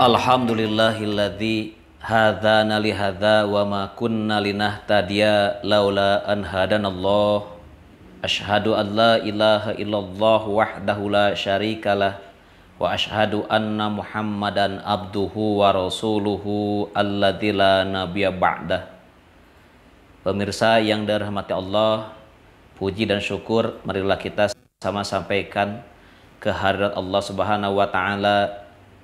Alhamdulillahilladzi hadzana li hadza wa ma kunna linahtadiya laula an hadanallah. Ashhadu an la ilaha illallah wahdahu la syarikalah wa ashhadu anna Muhammadan abduhu wa rasuluhu alladzi la nabiyya ba'dah. Pemirsa yang dirahmati Allah, puji dan syukur marilah kita sama sampaikan kehadirat Allah Subhanahu wa taala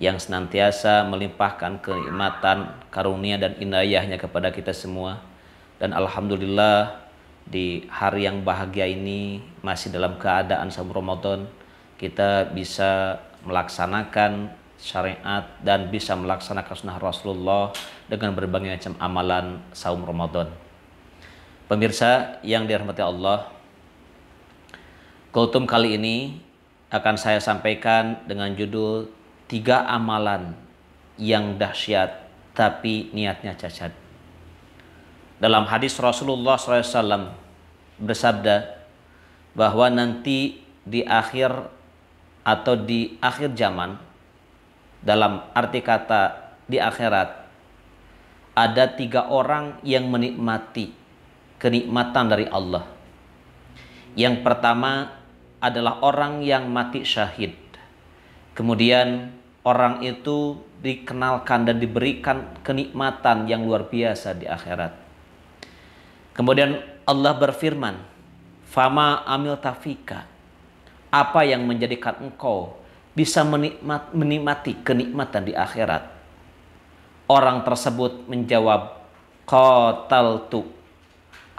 yang senantiasa melimpahkan kenikmatan, karunia dan inayahnya kepada kita semua. Dan Alhamdulillah di hari yang bahagia ini masih dalam keadaan sahur Ramadan kita bisa melaksanakan syariat dan bisa melaksanakan sunnah Rasulullah dengan berbagai macam amalan saum Ramadan. Pemirsa yang dirahmati Allah, kultum kali ini akan saya sampaikan dengan judul tiga amalan yang dahsyat tapi niatnya cacat. Dalam hadis Rasulullah SAW bersabda bahwa nanti di akhir atau di akhir zaman dalam arti kata di akhirat ada tiga orang yang menikmati kenikmatan dari Allah. Yang pertama adalah orang yang mati syahid. Kemudian orang itu dikenalkan dan diberikan kenikmatan yang luar biasa di akhirat. Kemudian Allah berfirman, "Fama amil tafika." Apa yang menjadikan engkau bisa menikmat, menikmati kenikmatan di akhirat? Orang tersebut menjawab, "Qataltu."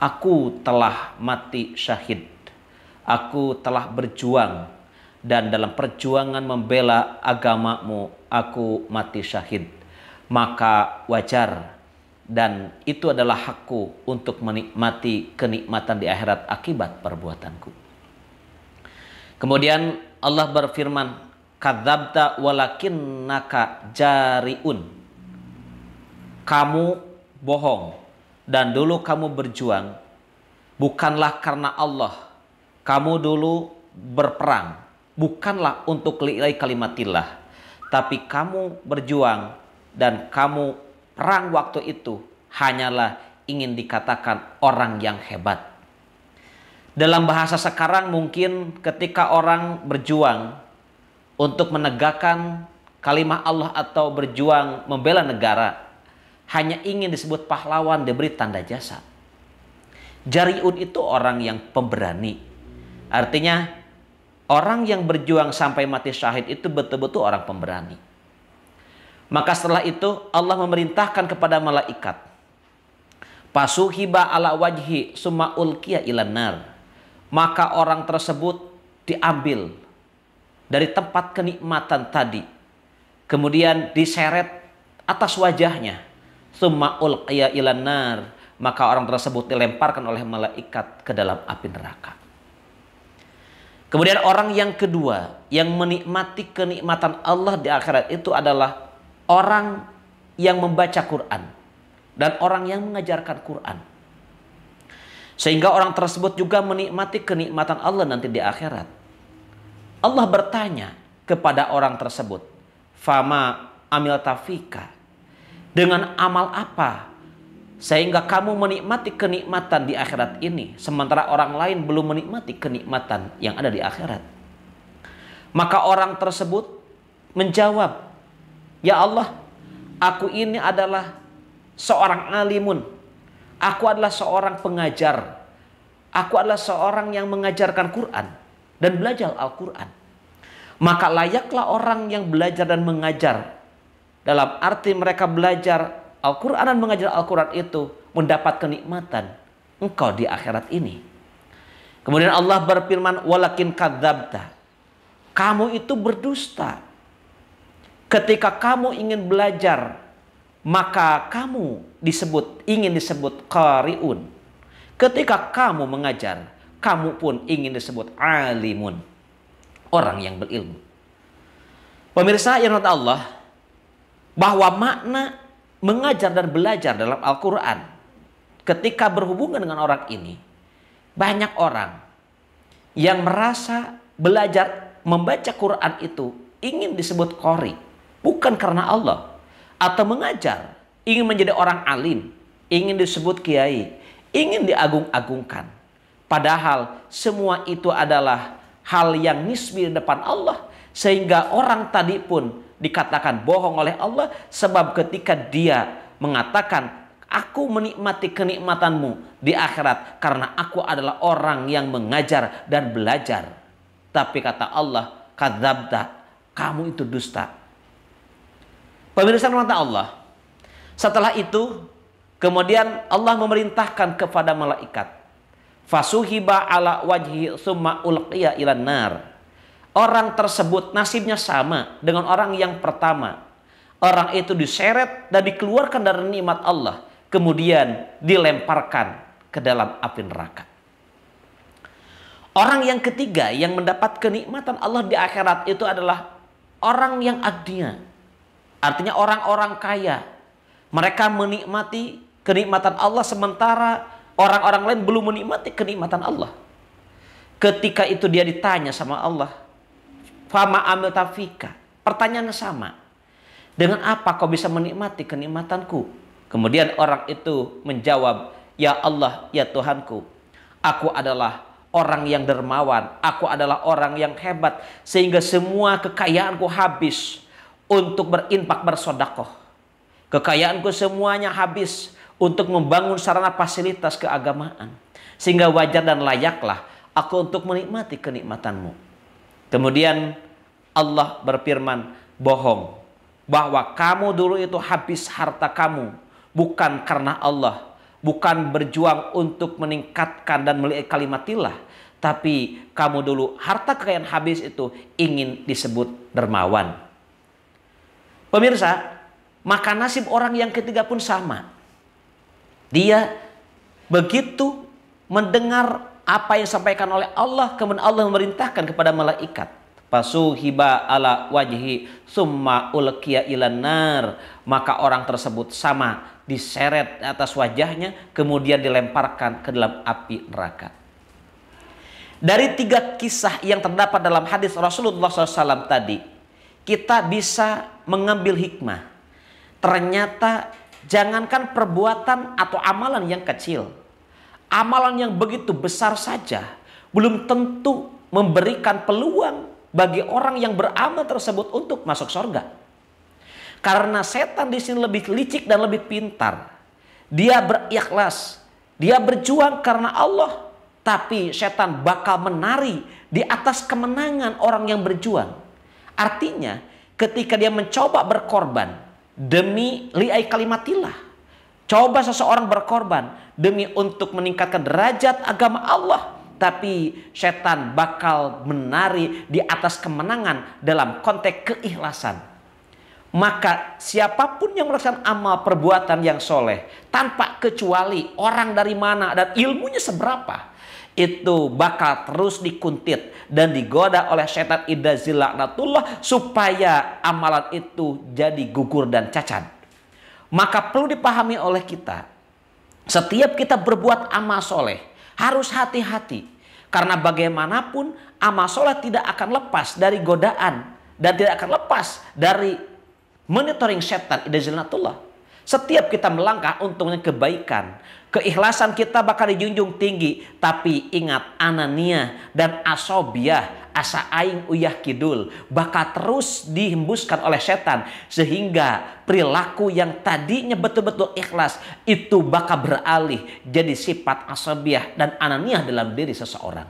Aku telah mati syahid. Aku telah berjuang dan dalam perjuangan membela agamamu aku mati syahid maka wajar dan itu adalah hakku untuk menikmati kenikmatan di akhirat akibat perbuatanku kemudian Allah berfirman kadzabta walakinnaka jariun kamu bohong dan dulu kamu berjuang bukanlah karena Allah kamu dulu berperang bukanlah untuk nilai kalimatilah, tapi kamu berjuang dan kamu perang waktu itu hanyalah ingin dikatakan orang yang hebat. Dalam bahasa sekarang mungkin ketika orang berjuang untuk menegakkan kalimat Allah atau berjuang membela negara hanya ingin disebut pahlawan diberi tanda jasa. Jariun itu orang yang pemberani. Artinya Orang yang berjuang sampai mati syahid itu betul-betul orang pemberani. Maka setelah itu Allah memerintahkan kepada malaikat. Pasuhiba ala wajhi summa ulkiya ilanar. Maka orang tersebut diambil dari tempat kenikmatan tadi. Kemudian diseret atas wajahnya. Summa ulkiya ilanar. Maka orang tersebut dilemparkan oleh malaikat ke dalam api neraka. Kemudian orang yang kedua yang menikmati kenikmatan Allah di akhirat itu adalah orang yang membaca Quran dan orang yang mengajarkan Quran. Sehingga orang tersebut juga menikmati kenikmatan Allah nanti di akhirat. Allah bertanya kepada orang tersebut, "Fama amil tafika?" Dengan amal apa sehingga kamu menikmati kenikmatan di akhirat ini sementara orang lain belum menikmati kenikmatan yang ada di akhirat maka orang tersebut menjawab ya Allah aku ini adalah seorang alimun aku adalah seorang pengajar aku adalah seorang yang mengajarkan Quran dan belajar Al-Quran maka layaklah orang yang belajar dan mengajar dalam arti mereka belajar Al-Quran dan mengajar Al-Quran itu mendapat kenikmatan engkau di akhirat ini. Kemudian Allah berfirman, walakin kadabta Kamu itu berdusta. Ketika kamu ingin belajar, maka kamu disebut ingin disebut qariun. Ketika kamu mengajar, kamu pun ingin disebut alimun. Orang yang berilmu. Pemirsa yang Allah, bahwa makna mengajar dan belajar dalam Al-Quran, ketika berhubungan dengan orang ini, banyak orang yang merasa belajar membaca Quran itu ingin disebut kori, bukan karena Allah, atau mengajar, ingin menjadi orang alim, ingin disebut kiai, ingin diagung-agungkan. Padahal semua itu adalah hal yang nisbi di depan Allah, sehingga orang tadi pun dikatakan bohong oleh Allah sebab ketika dia mengatakan aku menikmati kenikmatanmu di akhirat karena aku adalah orang yang mengajar dan belajar. Tapi kata Allah, kadzabta, kamu itu dusta. Pemirsa mata Allah. Setelah itu, kemudian Allah memerintahkan kepada malaikat, fasuhiba ala wajhi summa ulqiya ilan nar. Orang tersebut nasibnya sama dengan orang yang pertama. Orang itu diseret dan dikeluarkan dari nikmat Allah, kemudian dilemparkan ke dalam api neraka. Orang yang ketiga yang mendapat kenikmatan Allah di akhirat itu adalah orang yang agnia. Artinya orang-orang kaya. Mereka menikmati kenikmatan Allah sementara orang-orang lain belum menikmati kenikmatan Allah. Ketika itu dia ditanya sama Allah, Fama amil tafika. Pertanyaan sama. Dengan apa kau bisa menikmati kenikmatanku? Kemudian orang itu menjawab, Ya Allah, ya Tuhanku, aku adalah orang yang dermawan, aku adalah orang yang hebat, sehingga semua kekayaanku habis untuk berinfak bersodakoh. Kekayaanku semuanya habis untuk membangun sarana fasilitas keagamaan. Sehingga wajar dan layaklah aku untuk menikmati kenikmatanmu. Kemudian Allah berfirman, bohong. Bahwa kamu dulu itu habis harta kamu. Bukan karena Allah. Bukan berjuang untuk meningkatkan dan melihat kalimatilah. Tapi kamu dulu harta kekayaan habis itu ingin disebut dermawan. Pemirsa, maka nasib orang yang ketiga pun sama. Dia begitu mendengar apa yang disampaikan oleh Allah kemudian Allah memerintahkan kepada malaikat pasuhiba ala wajhi summa ulqiya ilanar maka orang tersebut sama diseret atas wajahnya kemudian dilemparkan ke dalam api neraka dari tiga kisah yang terdapat dalam hadis Rasulullah SAW tadi kita bisa mengambil hikmah ternyata jangankan perbuatan atau amalan yang kecil amalan yang begitu besar saja belum tentu memberikan peluang bagi orang yang beramal tersebut untuk masuk surga. Karena setan di sini lebih licik dan lebih pintar. Dia berikhlas, dia berjuang karena Allah, tapi setan bakal menari di atas kemenangan orang yang berjuang. Artinya, ketika dia mencoba berkorban demi liai kalimatillah, Coba seseorang berkorban demi untuk meningkatkan derajat agama Allah, tapi setan bakal menari di atas kemenangan dalam konteks keikhlasan. Maka siapapun yang melaksanakan amal perbuatan yang soleh tanpa kecuali orang dari mana dan ilmunya seberapa itu bakal terus dikuntit dan digoda oleh setan natullah. supaya amalan itu jadi gugur dan cacat. Maka perlu dipahami oleh kita, setiap kita berbuat amal soleh harus hati-hati. Karena bagaimanapun amal soleh tidak akan lepas dari godaan dan tidak akan lepas dari monitoring setan idazilnatullah. Setiap kita melangkah untungnya kebaikan. Keikhlasan kita bakal dijunjung tinggi. Tapi ingat Anania dan Asobiah, Asa Aing Uyah Kidul. Bakal terus dihembuskan oleh setan. Sehingga perilaku yang tadinya betul-betul ikhlas itu bakal beralih jadi sifat Asobiah dan ananiah dalam diri seseorang.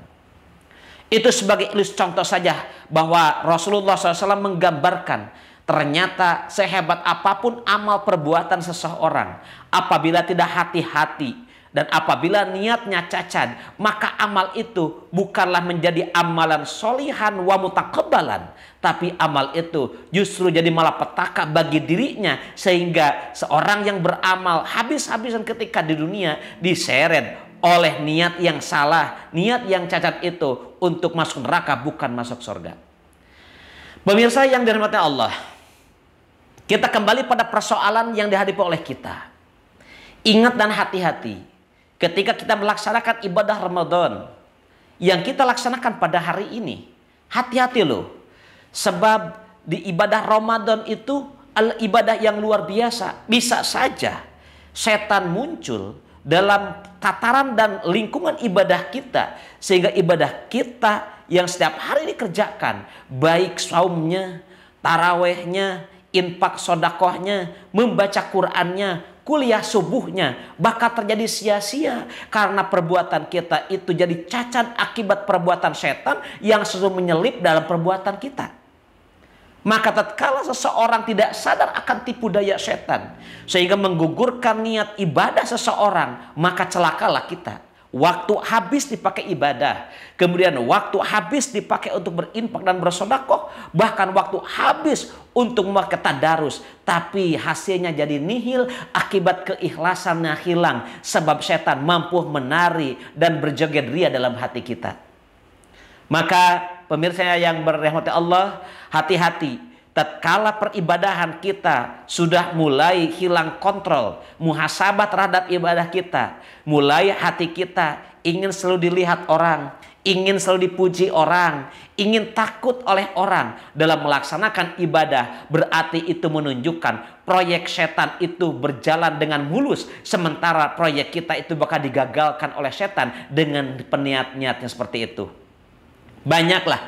Itu sebagai ilus contoh saja bahwa Rasulullah SAW menggambarkan Ternyata sehebat apapun amal perbuatan seseorang, apabila tidak hati-hati dan apabila niatnya cacat, maka amal itu bukanlah menjadi amalan solihan wa mutakabalan. Tapi amal itu justru jadi malapetaka bagi dirinya. Sehingga seorang yang beramal habis-habisan ketika di dunia diseret oleh niat yang salah, niat yang cacat itu untuk masuk neraka bukan masuk surga. Pemirsa yang dirahmati Allah, kita kembali pada persoalan yang dihadapi oleh kita. Ingat dan hati-hati. Ketika kita melaksanakan ibadah Ramadan yang kita laksanakan pada hari ini, hati-hati loh. Sebab di ibadah Ramadan itu al ibadah yang luar biasa. Bisa saja setan muncul dalam tataran dan lingkungan ibadah kita sehingga ibadah kita yang setiap hari dikerjakan baik saumnya, tarawehnya, infak sodakohnya, membaca Qurannya, kuliah subuhnya bakal terjadi sia-sia karena perbuatan kita itu jadi cacat akibat perbuatan setan yang selalu menyelip dalam perbuatan kita. Maka tatkala seseorang tidak sadar akan tipu daya setan sehingga menggugurkan niat ibadah seseorang, maka celakalah kita. Waktu habis dipakai ibadah. Kemudian waktu habis dipakai untuk berinfak dan bersodakoh. Bahkan waktu habis untuk memakai tadarus. Tapi hasilnya jadi nihil akibat keikhlasannya hilang. Sebab setan mampu menari dan berjoget ria dalam hati kita. Maka pemirsa yang berrahmati Allah, hati-hati tatkala peribadahan kita sudah mulai hilang kontrol, muhasabah terhadap ibadah kita, mulai hati kita ingin selalu dilihat orang, ingin selalu dipuji orang, ingin takut oleh orang dalam melaksanakan ibadah, berarti itu menunjukkan proyek setan itu berjalan dengan mulus, sementara proyek kita itu bakal digagalkan oleh setan dengan peniat-niatnya seperti itu. Banyaklah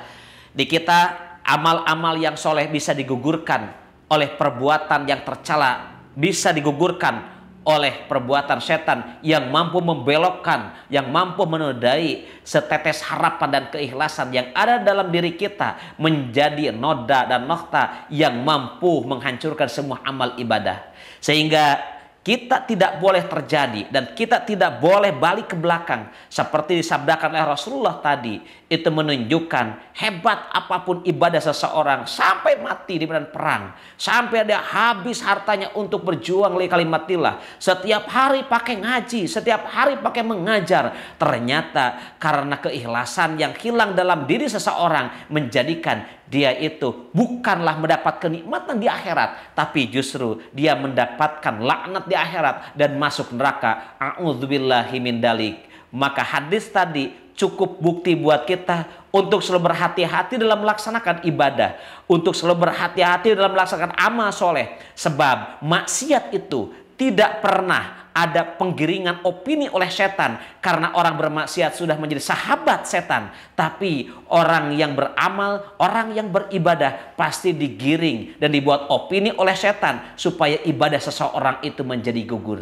di kita amal-amal yang soleh bisa digugurkan oleh perbuatan yang tercela, bisa digugurkan oleh perbuatan setan yang mampu membelokkan, yang mampu menodai setetes harapan dan keikhlasan yang ada dalam diri kita menjadi noda dan nokta yang mampu menghancurkan semua amal ibadah. Sehingga kita tidak boleh terjadi dan kita tidak boleh balik ke belakang. Seperti disabdakan oleh Rasulullah tadi, itu menunjukkan hebat apapun ibadah seseorang sampai mati di medan perang. Sampai dia habis hartanya untuk berjuang oleh kalimatillah. Setiap hari pakai ngaji, setiap hari pakai mengajar. Ternyata karena keikhlasan yang hilang dalam diri seseorang menjadikan dia itu bukanlah mendapat kenikmatan di akhirat. Tapi justru dia mendapatkan laknat di akhirat dan masuk neraka. A'udzubillahi dalik. Maka hadis tadi cukup bukti buat kita untuk selalu berhati-hati dalam melaksanakan ibadah, untuk selalu berhati-hati dalam melaksanakan amal soleh. Sebab maksiat itu tidak pernah ada penggiringan opini oleh setan karena orang bermaksiat sudah menjadi sahabat setan tapi orang yang beramal orang yang beribadah pasti digiring dan dibuat opini oleh setan supaya ibadah seseorang itu menjadi gugur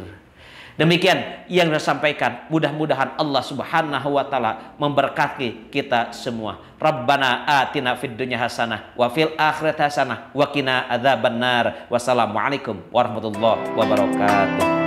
Demikian yang saya sampaikan. Mudah-mudahan Allah Subhanahu wa taala memberkati kita semua. Rabbana atina fid dunya hasanah wa fil akhirati hasanah wa qina adzabannar. Wassalamualaikum warahmatullahi wabarakatuh.